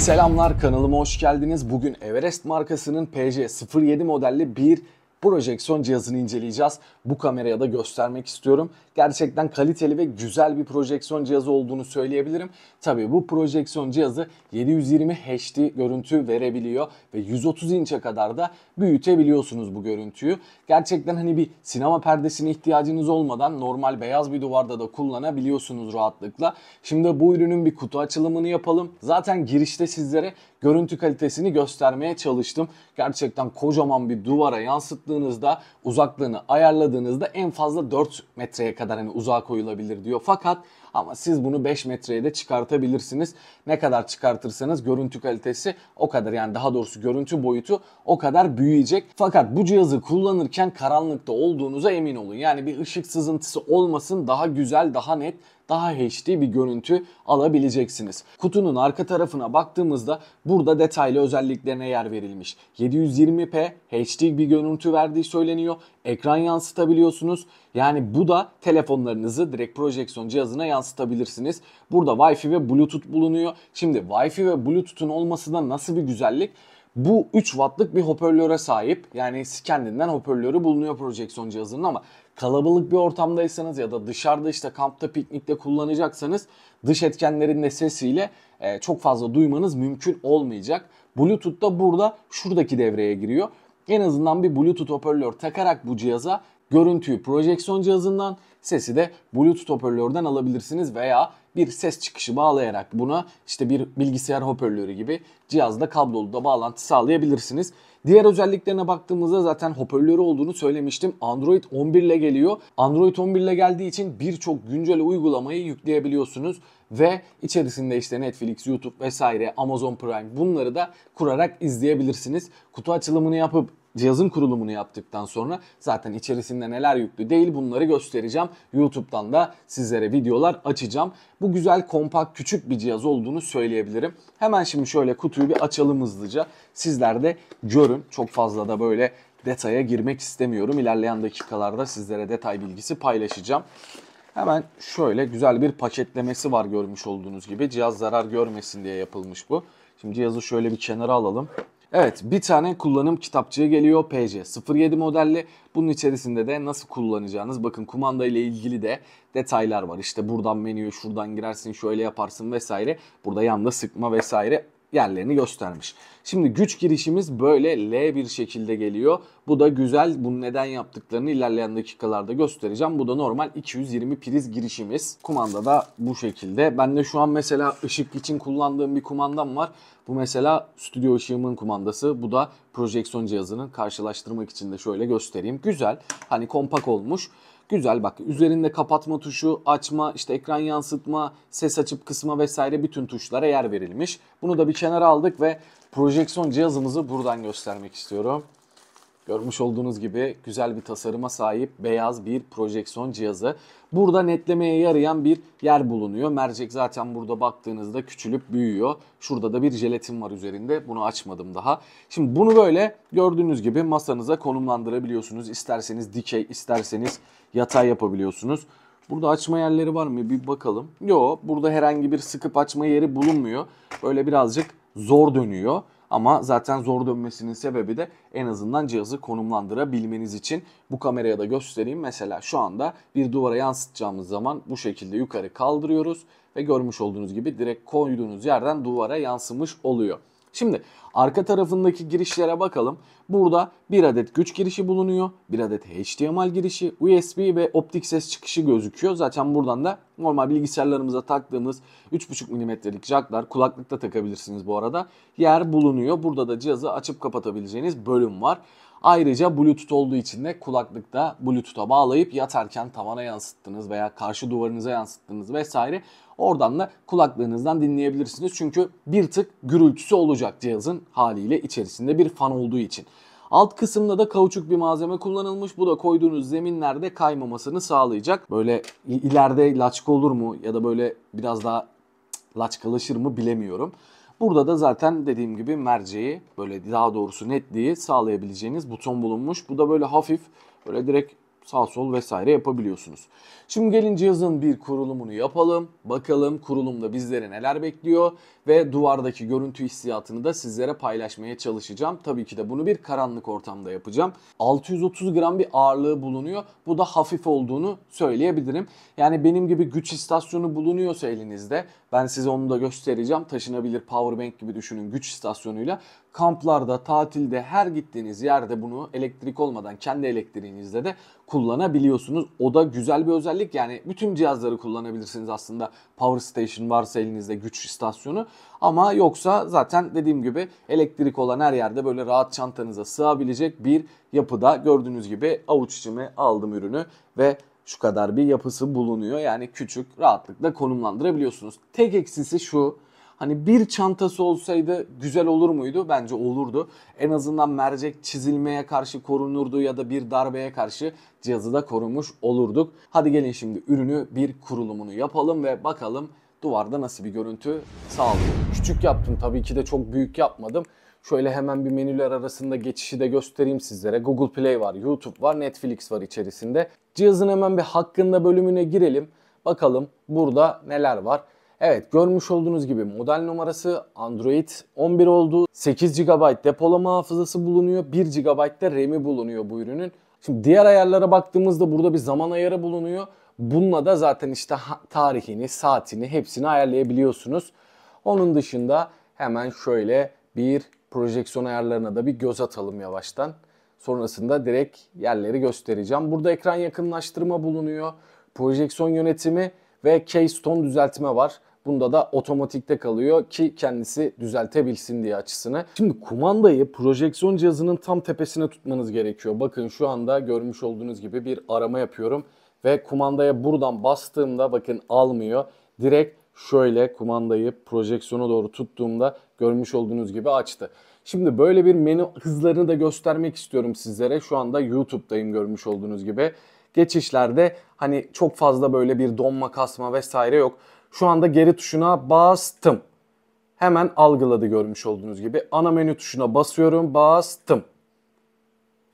Selamlar kanalıma hoş geldiniz. Bugün Everest markasının PJ07 modelli bir projeksiyon cihazını inceleyeceğiz. Bu kameraya da göstermek istiyorum. Gerçekten kaliteli ve güzel bir projeksiyon cihazı olduğunu söyleyebilirim. Tabii bu projeksiyon cihazı 720 HD görüntü verebiliyor ve 130 inçe kadar da büyütebiliyorsunuz bu görüntüyü. Gerçekten hani bir sinema perdesine ihtiyacınız olmadan normal beyaz bir duvarda da kullanabiliyorsunuz rahatlıkla. Şimdi bu ürünün bir kutu açılımını yapalım. Zaten girişte sizlere görüntü kalitesini göstermeye çalıştım. Gerçekten kocaman bir duvara yansıttım yaptığınızda uzaklığını ayarladığınızda en fazla 4 metreye kadar hani uzağa koyulabilir diyor. Fakat ama siz bunu 5 metreye de çıkartabilirsiniz. Ne kadar çıkartırsanız görüntü kalitesi o kadar yani daha doğrusu görüntü boyutu o kadar büyüyecek. Fakat bu cihazı kullanırken karanlıkta olduğunuza emin olun. Yani bir ışık sızıntısı olmasın daha güzel, daha net, daha HD bir görüntü alabileceksiniz. Kutunun arka tarafına baktığımızda burada detaylı özelliklerine yer verilmiş. 720p HD bir görüntü verdiği söyleniyor. Ekran yansıtabiliyorsunuz. Yani bu da telefonlarınızı direkt projeksiyon cihazına yansıtabilirsiniz. Burada Wi-Fi ve Bluetooth bulunuyor. Şimdi Wi-Fi ve Bluetooth'un olması nasıl bir güzellik? Bu 3 wattlık bir hoparlöre sahip. Yani kendinden hoparlörü bulunuyor projeksiyon cihazının ama kalabalık bir ortamdaysanız ya da dışarıda işte kampta piknikte kullanacaksanız dış etkenlerin de sesiyle e, çok fazla duymanız mümkün olmayacak. Bluetooth da burada şuradaki devreye giriyor. En azından bir Bluetooth hoparlör takarak bu cihaza Görüntüyü projeksiyon cihazından, sesi de Bluetooth hoparlörden alabilirsiniz veya bir ses çıkışı bağlayarak buna işte bir bilgisayar hoparlörü gibi cihazda kablolu da bağlantı sağlayabilirsiniz. Diğer özelliklerine baktığımızda zaten hoparlörü olduğunu söylemiştim. Android 11 ile geliyor. Android 11 ile geldiği için birçok güncel uygulamayı yükleyebiliyorsunuz ve içerisinde işte Netflix, YouTube vesaire, Amazon Prime bunları da kurarak izleyebilirsiniz. Kutu açılımını yapıp cihazın kurulumunu yaptıktan sonra zaten içerisinde neler yüklü değil bunları göstereceğim. YouTube'dan da sizlere videolar açacağım. Bu güzel kompakt küçük bir cihaz olduğunu söyleyebilirim. Hemen şimdi şöyle kutuyu bir açalım hızlıca. Sizler de görün. Çok fazla da böyle detaya girmek istemiyorum. İlerleyen dakikalarda sizlere detay bilgisi paylaşacağım. Hemen şöyle güzel bir paketlemesi var görmüş olduğunuz gibi. Cihaz zarar görmesin diye yapılmış bu. Şimdi cihazı şöyle bir kenara alalım. Evet bir tane kullanım kitapçığı geliyor PC07 modelli. Bunun içerisinde de nasıl kullanacağınız bakın kumanda ile ilgili de detaylar var. İşte buradan menüye şuradan girersin şöyle yaparsın vesaire. Burada yanda sıkma vesaire yerlerini göstermiş. Şimdi güç girişimiz böyle L bir şekilde geliyor. Bu da güzel. Bunu neden yaptıklarını ilerleyen dakikalarda göstereceğim. Bu da normal 220 priz girişimiz. Kumanda da bu şekilde. Ben de şu an mesela ışık için kullandığım bir kumandam var. Bu mesela stüdyo ışığımın kumandası. Bu da projeksiyon cihazının karşılaştırmak için de şöyle göstereyim. Güzel. Hani kompak olmuş. Güzel bak üzerinde kapatma tuşu, açma, işte ekran yansıtma, ses açıp kısma vesaire bütün tuşlara yer verilmiş. Bunu da bir kenara aldık ve projeksiyon cihazımızı buradan göstermek istiyorum. Görmüş olduğunuz gibi güzel bir tasarıma sahip beyaz bir projeksiyon cihazı. Burada netlemeye yarayan bir yer bulunuyor. Mercek zaten burada baktığınızda küçülüp büyüyor. Şurada da bir jelatin var üzerinde. Bunu açmadım daha. Şimdi bunu böyle gördüğünüz gibi masanıza konumlandırabiliyorsunuz. İsterseniz dikey, isterseniz yatay yapabiliyorsunuz. Burada açma yerleri var mı? Bir bakalım. Yok, burada herhangi bir sıkıp açma yeri bulunmuyor. Böyle birazcık zor dönüyor. Ama zaten zor dönmesinin sebebi de en azından cihazı konumlandırabilmeniz için. Bu kameraya da göstereyim. Mesela şu anda bir duvara yansıtacağımız zaman bu şekilde yukarı kaldırıyoruz ve görmüş olduğunuz gibi direkt koyduğunuz yerden duvara yansımış oluyor. Şimdi arka tarafındaki girişlere bakalım. Burada bir adet güç girişi bulunuyor. Bir adet HDMI girişi, USB ve optik ses çıkışı gözüküyor. Zaten buradan da normal bilgisayarlarımıza taktığımız 3.5 milimetrelik jacklar, kulaklıkta takabilirsiniz bu arada. Yer bulunuyor. Burada da cihazı açıp kapatabileceğiniz bölüm var. Ayrıca Bluetooth olduğu için de kulaklıkta Bluetooth'a bağlayıp yatarken tavana yansıttınız veya karşı duvarınıza yansıttınız vesaire Oradan da kulaklığınızdan dinleyebilirsiniz. Çünkü bir tık gürültüsü olacak cihazın haliyle içerisinde bir fan olduğu için. Alt kısımda da kauçuk bir malzeme kullanılmış. Bu da koyduğunuz zeminlerde kaymamasını sağlayacak. Böyle ileride laçka olur mu ya da böyle biraz daha laçkalaşır mı bilemiyorum. Burada da zaten dediğim gibi merceği böyle daha doğrusu netliği sağlayabileceğiniz buton bulunmuş. Bu da böyle hafif böyle direkt sağ sol vesaire yapabiliyorsunuz. Şimdi gelin cihazın bir kurulumunu yapalım. Bakalım kurulumda bizleri neler bekliyor ve duvardaki görüntü hissiyatını da sizlere paylaşmaya çalışacağım. Tabii ki de bunu bir karanlık ortamda yapacağım. 630 gram bir ağırlığı bulunuyor. Bu da hafif olduğunu söyleyebilirim. Yani benim gibi güç istasyonu bulunuyorsa elinizde ben size onu da göstereceğim. Taşınabilir powerbank gibi düşünün güç istasyonuyla. Kamplarda, tatilde, her gittiğiniz yerde bunu elektrik olmadan kendi elektriğinizle de kullanabiliyorsunuz. O da güzel bir özellik. Yani bütün cihazları kullanabilirsiniz aslında. Power Station varsa elinizde güç istasyonu. Ama yoksa zaten dediğim gibi elektrik olan her yerde böyle rahat çantanıza sığabilecek bir yapıda. Gördüğünüz gibi avuç içime aldım ürünü ve şu kadar bir yapısı bulunuyor. Yani küçük rahatlıkla konumlandırabiliyorsunuz. Tek eksisi şu. Hani bir çantası olsaydı güzel olur muydu? Bence olurdu. En azından mercek çizilmeye karşı korunurdu ya da bir darbeye karşı cihazı da korumuş olurduk. Hadi gelin şimdi ürünü bir kurulumunu yapalım ve bakalım duvarda nasıl bir görüntü sağlıyor. Küçük yaptım tabii ki de çok büyük yapmadım. Şöyle hemen bir menüler arasında geçişi de göstereyim sizlere. Google Play var, YouTube var, Netflix var içerisinde. Cihazın hemen bir hakkında bölümüne girelim. Bakalım burada neler var. Evet görmüş olduğunuz gibi model numarası Android 11 oldu. 8 GB depolama hafızası bulunuyor. 1 GB de RAM'i bulunuyor bu ürünün. Şimdi diğer ayarlara baktığımızda burada bir zaman ayarı bulunuyor. Bununla da zaten işte tarihini, saatini hepsini ayarlayabiliyorsunuz. Onun dışında hemen şöyle bir projeksiyon ayarlarına da bir göz atalım yavaştan. Sonrasında direkt yerleri göstereceğim. Burada ekran yakınlaştırma bulunuyor. Projeksiyon yönetimi ve keystone düzeltme var. Bunda da otomatikte kalıyor ki kendisi düzeltebilsin diye açısını. Şimdi kumandayı projeksiyon cihazının tam tepesine tutmanız gerekiyor. Bakın şu anda görmüş olduğunuz gibi bir arama yapıyorum. Ve kumandaya buradan bastığımda bakın almıyor. Direkt şöyle kumandayı projeksiyona doğru tuttuğumda görmüş olduğunuz gibi açtı. Şimdi böyle bir menü hızlarını da göstermek istiyorum sizlere. Şu anda YouTube'dayım görmüş olduğunuz gibi. Geçişlerde hani çok fazla böyle bir donma kasma vesaire yok. Şu anda geri tuşuna bastım. Hemen algıladı görmüş olduğunuz gibi. Ana menü tuşuna basıyorum bastım.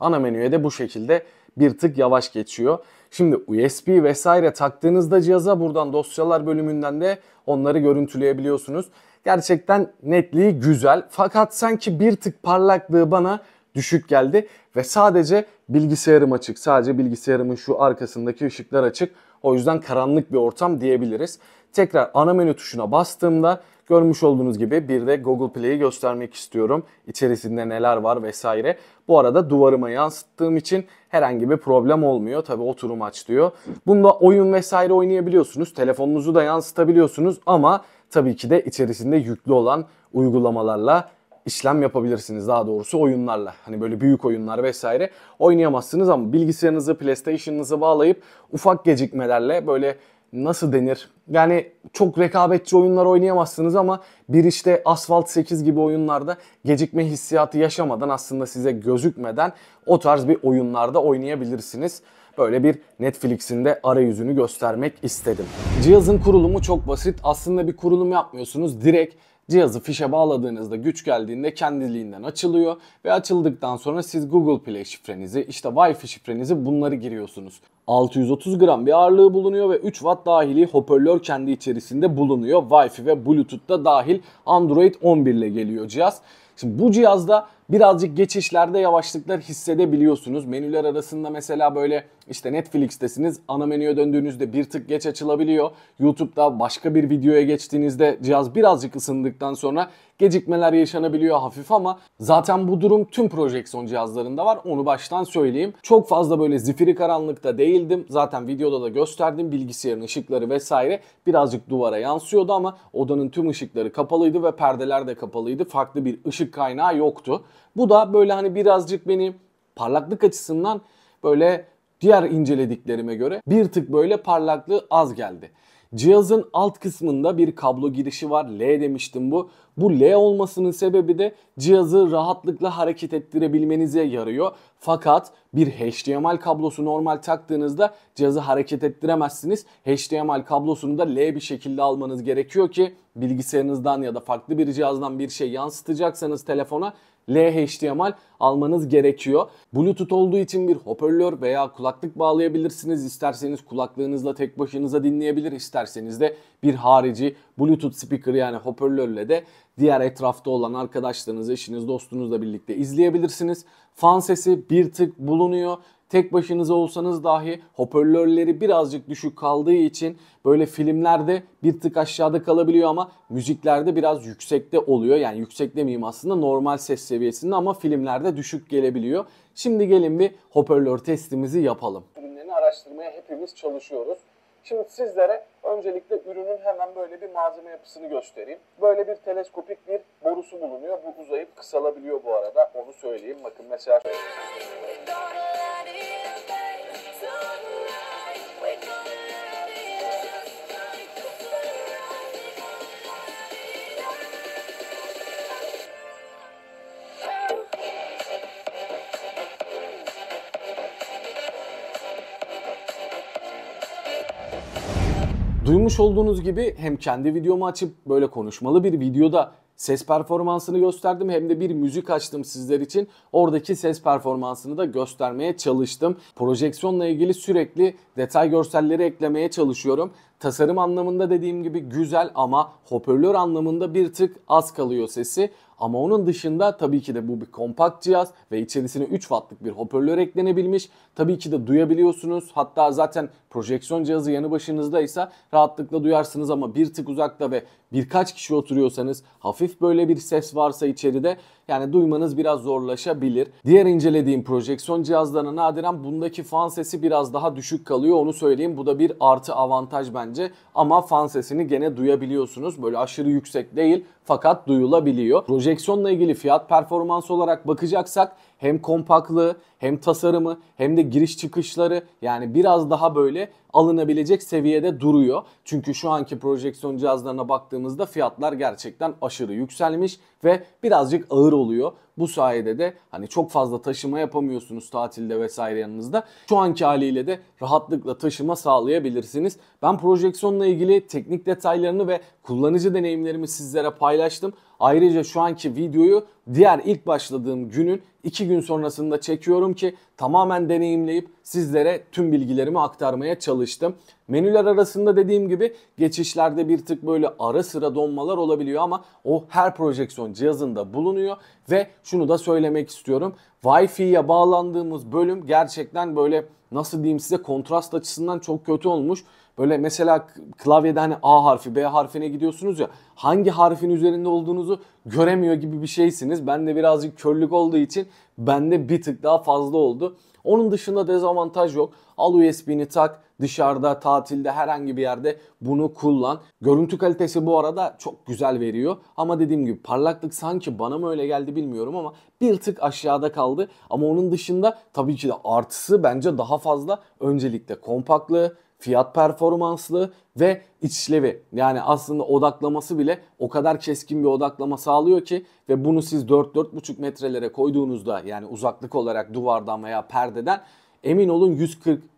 Ana menüye de bu şekilde bir tık yavaş geçiyor. Şimdi USB vesaire taktığınızda cihaza buradan dosyalar bölümünden de onları görüntüleyebiliyorsunuz. Gerçekten netliği güzel fakat sanki bir tık parlaklığı bana düşük geldi ve sadece bilgisayarım açık. Sadece bilgisayarımın şu arkasındaki ışıklar açık. O yüzden karanlık bir ortam diyebiliriz. Tekrar ana menü tuşuna bastığımda görmüş olduğunuz gibi bir de Google Play'i göstermek istiyorum. İçerisinde neler var vesaire. Bu arada duvarıma yansıttığım için herhangi bir problem olmuyor. Tabi oturum aç diyor. Bunda oyun vesaire oynayabiliyorsunuz. Telefonunuzu da yansıtabiliyorsunuz ama tabii ki de içerisinde yüklü olan uygulamalarla işlem yapabilirsiniz daha doğrusu oyunlarla. Hani böyle büyük oyunlar vesaire oynayamazsınız ama bilgisayarınızı, PlayStation'ınızı bağlayıp ufak gecikmelerle böyle nasıl denir? Yani çok rekabetçi oyunlar oynayamazsınız ama bir işte Asfalt 8 gibi oyunlarda gecikme hissiyatı yaşamadan aslında size gözükmeden o tarz bir oyunlarda oynayabilirsiniz böyle bir Netflix'in de arayüzünü göstermek istedim. Cihazın kurulumu çok basit. Aslında bir kurulum yapmıyorsunuz. Direkt Cihazı fişe bağladığınızda güç geldiğinde kendiliğinden açılıyor ve açıldıktan sonra siz Google Play şifrenizi, işte Wi-Fi şifrenizi bunları giriyorsunuz. 630 gram bir ağırlığı bulunuyor ve 3 watt dahili hoparlör kendi içerisinde bulunuyor. Wi-Fi ve Bluetooth da dahil Android 11 ile geliyor cihaz. Şimdi bu cihazda birazcık geçişlerde yavaşlıklar hissedebiliyorsunuz. Menüler arasında mesela böyle işte Netflix'tesiniz ana menüye döndüğünüzde bir tık geç açılabiliyor. YouTube'da başka bir videoya geçtiğinizde cihaz birazcık ısındıktan sonra gecikmeler yaşanabiliyor hafif ama zaten bu durum tüm projeksiyon cihazlarında var. Onu baştan söyleyeyim. Çok fazla böyle zifiri karanlıkta değildim. Zaten videoda da gösterdim. Bilgisayarın ışıkları vesaire birazcık duvara yansıyordu ama odanın tüm ışıkları kapalıydı ve perdeler de kapalıydı. Farklı bir ışık kaynağı yoktu. Bu da böyle hani birazcık beni parlaklık açısından böyle diğer incelediklerime göre bir tık böyle parlaklığı az geldi. Cihazın alt kısmında bir kablo girişi var. L demiştim bu. Bu L olmasının sebebi de cihazı rahatlıkla hareket ettirebilmenize yarıyor. Fakat bir HDMI kablosu normal taktığınızda cihazı hareket ettiremezsiniz. HDMI kablosunu da L bir şekilde almanız gerekiyor ki bilgisayarınızdan ya da farklı bir cihazdan bir şey yansıtacaksanız telefona LHDMI almanız gerekiyor. Bluetooth olduğu için bir hoparlör veya kulaklık bağlayabilirsiniz. İsterseniz kulaklığınızla tek başınıza dinleyebilir, isterseniz de bir harici Bluetooth speaker yani hoparlörle de diğer etrafta olan arkadaşlarınız, eşiniz, dostunuzla birlikte izleyebilirsiniz. Fan sesi bir tık bulunuyor. Tek başınıza olsanız dahi hoparlörleri birazcık düşük kaldığı için böyle filmlerde bir tık aşağıda kalabiliyor ama müziklerde biraz yüksek de oluyor. Yani yüksek demeyeyim aslında normal ses seviyesinde ama filmlerde düşük gelebiliyor. Şimdi gelin bir hoparlör testimizi yapalım. Ürünlerini araştırmaya hepimiz çalışıyoruz. Şimdi sizlere öncelikle ürünün hemen böyle bir malzeme yapısını göstereyim. Böyle bir teleskopik bir borusu bulunuyor. Bu uzayıp kısalabiliyor bu arada. Onu söyleyeyim. Bakın mesela... Duymuş olduğunuz gibi hem kendi videomu açıp böyle konuşmalı bir videoda ses performansını gösterdim hem de bir müzik açtım sizler için. Oradaki ses performansını da göstermeye çalıştım. Projeksiyonla ilgili sürekli detay görselleri eklemeye çalışıyorum. Tasarım anlamında dediğim gibi güzel ama hoparlör anlamında bir tık az kalıyor sesi. Ama onun dışında tabii ki de bu bir kompakt cihaz ve içerisine 3 wattlık bir hoparlör eklenebilmiş. Tabii ki de duyabiliyorsunuz. Hatta zaten projeksiyon cihazı yanı başınızdaysa rahatlıkla duyarsınız ama bir tık uzakta ve birkaç kişi oturuyorsanız hafif böyle bir ses varsa içeride yani duymanız biraz zorlaşabilir. Diğer incelediğim projeksiyon cihazlarına nadiren bundaki fan sesi biraz daha düşük kalıyor onu söyleyeyim. Bu da bir artı avantaj bence bence. Ama fan sesini gene duyabiliyorsunuz. Böyle aşırı yüksek değil fakat duyulabiliyor. Projeksiyonla ilgili fiyat performans olarak bakacaksak hem kompaktlığı hem tasarımı hem de giriş çıkışları yani biraz daha böyle alınabilecek seviyede duruyor. Çünkü şu anki projeksiyon cihazlarına baktığımızda fiyatlar gerçekten aşırı yükselmiş ve birazcık ağır oluyor. Bu sayede de hani çok fazla taşıma yapamıyorsunuz tatilde vesaire yanınızda. Şu anki haliyle de rahatlıkla taşıma sağlayabilirsiniz. Ben projeksiyonla ilgili teknik detaylarını ve kullanıcı deneyimlerimi sizlere paylaşacağım paylaştım. Ayrıca şu anki videoyu diğer ilk başladığım günün 2 gün sonrasında çekiyorum ki tamamen deneyimleyip sizlere tüm bilgilerimi aktarmaya çalıştım. Menüler arasında dediğim gibi geçişlerde bir tık böyle ara sıra donmalar olabiliyor ama o her projeksiyon cihazında bulunuyor ve şunu da söylemek istiyorum. Wi-Fi'ye bağlandığımız bölüm gerçekten böyle nasıl diyeyim size kontrast açısından çok kötü olmuş. Böyle mesela klavyede hani A harfi, B harfine gidiyorsunuz ya hangi harfin üzerinde olduğunuzu göremiyor gibi bir şeysiniz. Ben de birazcık körlük olduğu için bende bir tık daha fazla oldu. Onun dışında dezavantaj yok. Al USB'ni tak dışarıda, tatilde, herhangi bir yerde bunu kullan. Görüntü kalitesi bu arada çok güzel veriyor. Ama dediğim gibi parlaklık sanki bana mı öyle geldi bilmiyorum ama bir tık aşağıda kaldı. Ama onun dışında tabii ki de artısı bence daha fazla. Öncelikle kompaklığı fiyat performanslı ve işlevi. Yani aslında odaklaması bile o kadar keskin bir odaklama sağlıyor ki ve bunu siz 4-4,5 metrelere koyduğunuzda yani uzaklık olarak duvardan veya perdeden emin olun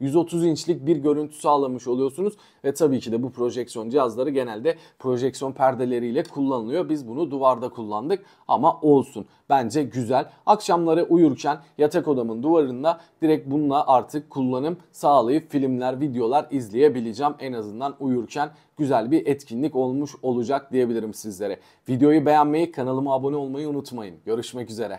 140-130 inçlik bir görüntü sağlamış oluyorsunuz. Ve tabii ki de bu projeksiyon cihazları genelde projeksiyon perdeleriyle kullanılıyor. Biz bunu duvarda kullandık ama olsun. Bence güzel. Akşamları uyurken yatak odamın duvarında direkt bununla artık kullanım sağlayıp filmler, videolar izleyebileceğim. En azından uyurken güzel bir etkinlik olmuş olacak diyebilirim sizlere. Videoyu beğenmeyi, kanalıma abone olmayı unutmayın. Görüşmek üzere.